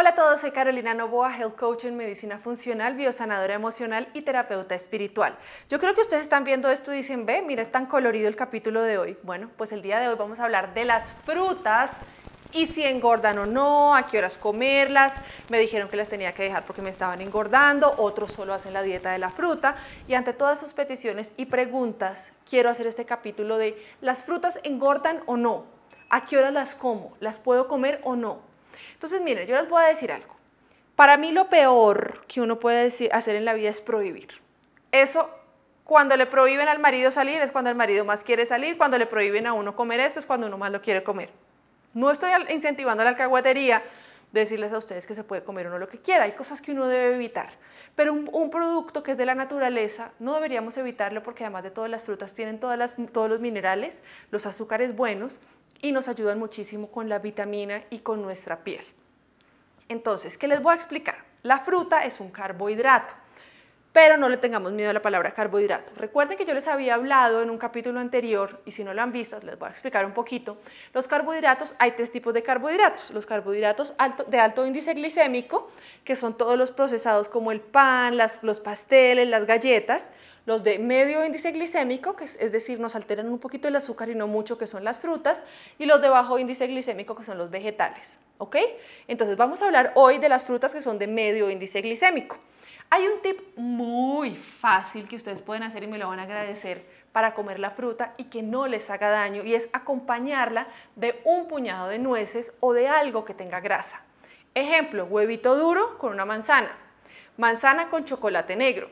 Hola a todos, soy Carolina Novoa, Health Coach en Medicina Funcional, Biosanadora Emocional y Terapeuta Espiritual. Yo creo que ustedes están viendo esto y dicen, ve, mira tan colorido el capítulo de hoy. Bueno, pues el día de hoy vamos a hablar de las frutas y si engordan o no, a qué horas comerlas. Me dijeron que las tenía que dejar porque me estaban engordando, otros solo hacen la dieta de la fruta. Y ante todas sus peticiones y preguntas, quiero hacer este capítulo de las frutas engordan o no, a qué horas las como, las puedo comer o no. Entonces, miren, yo les voy a decir algo. Para mí lo peor que uno puede hacer en la vida es prohibir. Eso, cuando le prohíben al marido salir es cuando el marido más quiere salir, cuando le prohíben a uno comer esto es cuando uno más lo quiere comer. No estoy incentivando la de decirles a ustedes que se puede comer uno lo que quiera. Hay cosas que uno debe evitar. Pero un, producto que es de la naturaleza no deberíamos evitarlo porque además de todas las frutas tienen todos los minerales, los azúcares buenos y nos ayudan muchísimo con la vitamina y con nuestra piel. Entonces, ¿qué les voy a explicar? La fruta es un carbohidrato, pero no le tengamos miedo a la palabra carbohidrato. Recuerden que yo les había hablado en un capítulo anterior, y si no lo han visto, les voy a explicar un poquito. Los carbohidratos, hay tres tipos de carbohidratos. Los carbohidratos alto, de alto índice glicémico, que son todos los procesados como el pan, las, los pasteles, las galletas los de medio índice glicémico, que es, decir, nos alteran un poquito el azúcar y no mucho, que son las frutas, y los de bajo índice glicémico, que son los vegetales. ¿Ok? Entonces vamos a hablar hoy de las frutas que son de medio índice glicémico. Hay un tip muy fácil que ustedes pueden hacer y me lo van a agradecer para comer la fruta y que no les haga daño y es acompañarla de un puñado de nueces o de algo que tenga grasa. Ejemplo, huevito duro con una manzana, manzana con chocolate negro,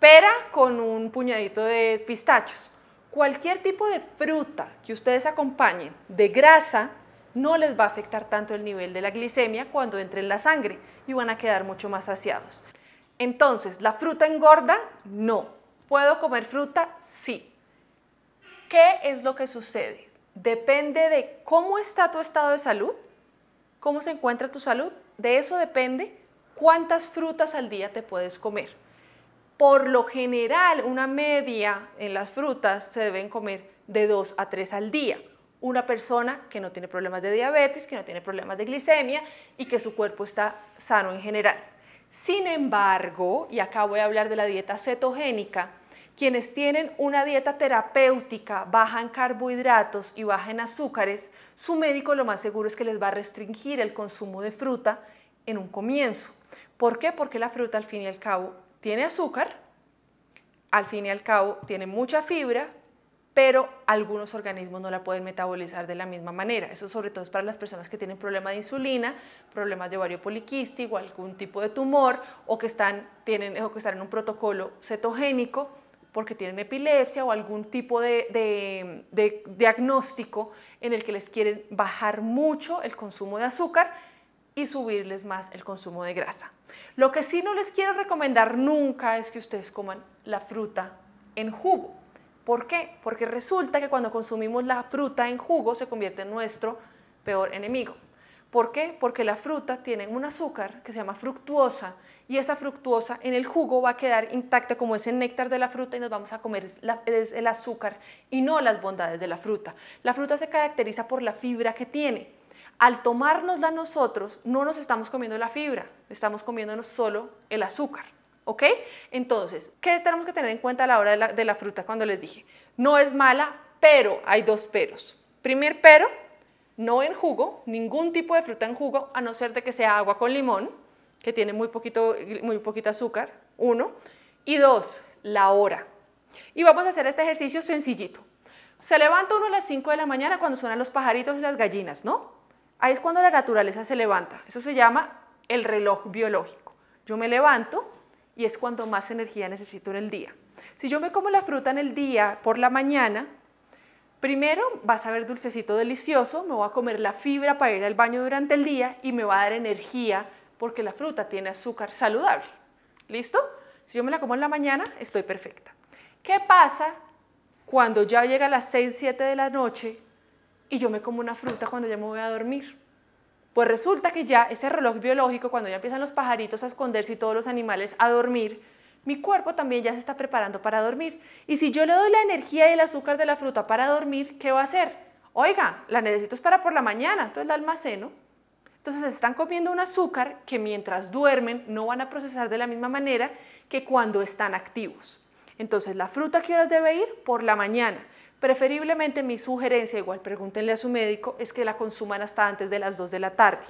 pera con un puñadito de pistachos. Cualquier tipo de fruta que ustedes acompañen de grasa no les va a afectar tanto el nivel de la glicemia cuando entre en la sangre y van a quedar mucho más saciados. Entonces, ¿la fruta engorda? No. ¿Puedo comer fruta? Sí. ¿Qué es lo que sucede? Depende de cómo está tu estado de salud, cómo se encuentra tu salud. De eso depende cuántas frutas al día te puedes comer. Por lo general, una media en las frutas se deben comer de 2 a 3 al día. Una persona que no tiene problemas de diabetes, que no tiene problemas de glicemia y que su cuerpo está sano en general. Sin embargo, y acá voy a hablar de la dieta cetogénica, quienes tienen una dieta terapéutica baja en carbohidratos y baja en azúcares, su médico lo más seguro es que les va a restringir el consumo de fruta en un comienzo. ¿Por qué? Porque la fruta al fin y al cabo tiene azúcar, al fin y al cabo tiene mucha fibra, pero algunos organismos no la pueden metabolizar de la misma manera. Eso sobre todo es para las personas que tienen problemas de insulina, problemas de ovario poliquístico, algún tipo de tumor o que están, tienen, o que están en un protocolo cetogénico porque tienen epilepsia o algún tipo de diagnóstico en el que les quieren bajar mucho el consumo de azúcar y subirles más el consumo de grasa. Lo que sí no les quiero recomendar nunca es que ustedes coman la fruta en jugo. ¿Por qué? Porque resulta que cuando consumimos la fruta en jugo se convierte en nuestro peor enemigo. ¿Por qué? Porque la fruta tiene un azúcar que se llama fructuosa y esa fructuosa en el jugo va a quedar intacta como ese néctar de la fruta y nos vamos a comer el azúcar y no las bondades de la fruta. La fruta se caracteriza por la fibra que tiene al tomárnosla nosotros, no nos estamos comiendo la fibra, estamos comiéndonos solo el azúcar. ¿Ok? Entonces, ¿qué tenemos que tener en cuenta a la hora de la, fruta cuando les dije? No es mala, pero hay dos peros. Primer pero, no en jugo, ningún tipo de fruta en jugo, a no ser de que sea agua con limón, que tiene muy poquito, muy poquito azúcar, uno. Y dos, la hora. Y vamos a hacer este ejercicio sencillito. Se levanta uno a las 5 de la mañana cuando suenan los pajaritos y las gallinas, ¿no? Ahí es cuando la naturaleza se levanta. Eso se llama el reloj biológico. Yo me levanto y es cuando más energía necesito en el día. Si yo me como la fruta en el día por la mañana, primero vas a ver dulcecito delicioso, me voy a comer la fibra para ir al baño durante el día y me va a dar energía porque la fruta tiene azúcar saludable. ¿Listo? Si yo me la como en la mañana, estoy perfecta. ¿Qué pasa cuando ya llega a las 6, 7 de la noche y yo me como una fruta cuando ya me voy a dormir. Pues resulta que ya ese reloj biológico, cuando ya empiezan los pajaritos a esconderse y todos los animales a dormir, mi cuerpo también ya se está preparando para dormir. Y si yo le doy la energía y el azúcar de la fruta para dormir, ¿qué va a hacer? Oiga, la necesito es para por la mañana, entonces la almaceno. Entonces están comiendo un azúcar que mientras duermen no van a procesar de la misma manera que cuando están activos. Entonces, ¿la fruta que qué debe ir? Por la mañana. Preferiblemente mi sugerencia, igual pregúntenle a su médico, es que la consuman hasta antes de las 2 de la tarde.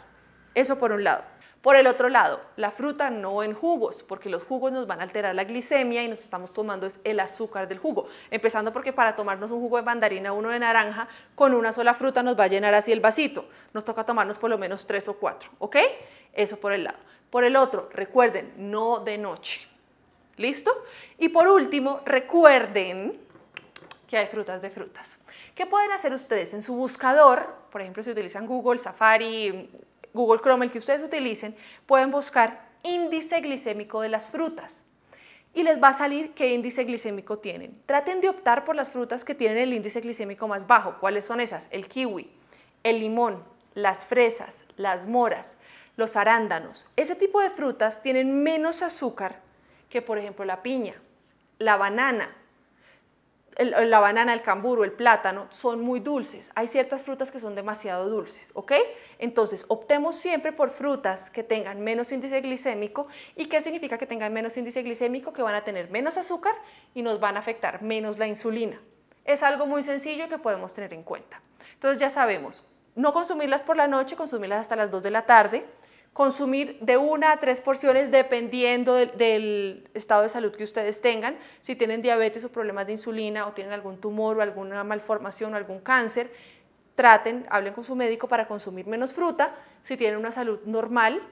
Eso por un lado. Por el otro lado, la fruta no en jugos, porque los jugos nos van a alterar la glicemia y nos estamos tomando el azúcar del jugo. Empezando porque para tomarnos un jugo de mandarina, uno de naranja, con una sola fruta nos va a llenar así el vasito. Nos toca tomarnos por lo menos tres o cuatro, ¿ok? Eso por el lado. Por el otro, recuerden, no de noche. ¿Listo? Y por último, recuerden que hay frutas de frutas. ¿Qué pueden hacer ustedes? En su buscador, por ejemplo, si utilizan Google, Safari, Google Chrome, el que ustedes utilicen, pueden buscar índice glicémico de las frutas y les va a salir qué índice glicémico tienen. Traten de optar por las frutas que tienen el índice glicémico más bajo. ¿Cuáles son esas? El kiwi, el limón, las fresas, las moras, los arándanos. Ese tipo de frutas tienen menos azúcar que, por ejemplo, la piña, la banana, la banana, el o el plátano, son muy dulces. Hay ciertas frutas que son demasiado dulces, ¿ok? Entonces, optemos siempre por frutas que tengan menos índice glicémico. ¿Y qué significa que tengan menos índice glicémico? Que van a tener menos azúcar y nos van a afectar menos la insulina. Es algo muy sencillo que podemos tener en cuenta. Entonces ya sabemos, no consumirlas por la noche, consumirlas hasta las 2 de la tarde, consumir de una a tres porciones dependiendo del, estado de salud que ustedes tengan. Si tienen diabetes o problemas de insulina o tienen algún tumor o alguna malformación o algún cáncer, traten, hablen con su médico para consumir menos fruta. Si tienen una salud normal,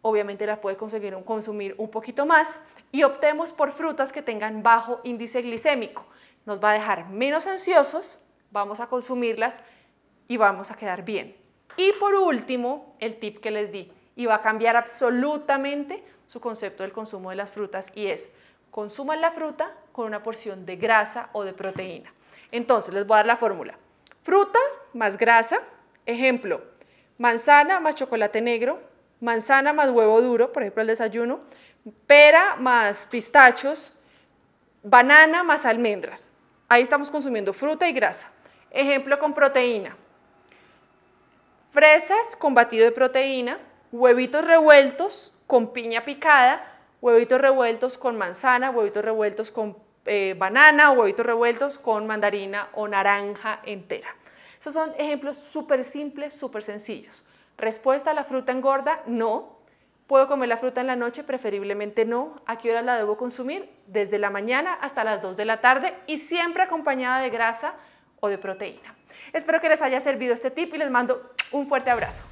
obviamente la puede conseguir consumir un poquito más y optemos por frutas que tengan bajo índice glicémico. Nos va a dejar menos ansiosos, vamos a consumirlas y vamos a quedar bien. Y por último, el tip que les di, y va a cambiar absolutamente su concepto del consumo de las frutas y es consuman la fruta con una porción de grasa o de proteína. Entonces, les voy a dar la fórmula. Fruta más grasa, ejemplo, manzana más chocolate negro, manzana más huevo duro, por ejemplo, el desayuno, pera más pistachos, banana más almendras. Ahí estamos consumiendo fruta y grasa. Ejemplo con proteína. Fresas con batido de proteína, huevitos revueltos con piña picada, huevitos revueltos con manzana, huevitos revueltos con eh, banana o huevitos revueltos con mandarina o naranja entera. Esos son ejemplos súper simples, súper sencillos. Respuesta, a la fruta engorda, no. ¿Puedo comer la fruta en la noche? Preferiblemente no. ¿A qué hora la debo consumir? Desde la mañana hasta las 2 de la tarde y siempre acompañada de grasa o de proteína. Espero que les haya servido este tip y les mando un fuerte abrazo.